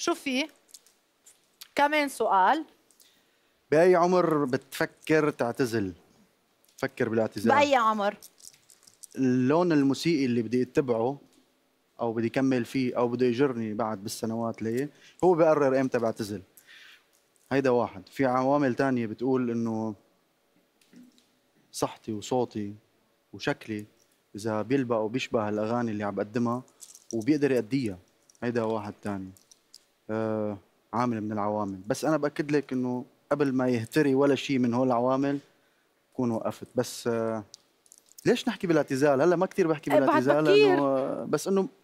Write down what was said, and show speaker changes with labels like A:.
A: شو في؟ كمان سؤال
B: بأي عمر بتفكر تعتزل؟ فكر بالاعتزال بأي عمر؟ اللون الموسيقي اللي بدي اتبعه او بدي كمل فيه او بده يجرني بعد بالسنوات لي هو بقرر امتى بعتزل هيدا واحد في عوامل تانية بتقول انه صحتي وصوتي وشكلي اذا بيلبق وبيشبه الاغاني اللي عم بقدمها وبيقدر يأديها هيدا واحد تاني آه، عامل من العوامل بس انا باكد لك انه قبل ما يهتري ولا شيء من هول العوامل كون وقفت بس آه، ليش نحكي بالاعتزال هلا ما كثير بحكي إيه، بالاعتزال لانه آه، بس
C: انه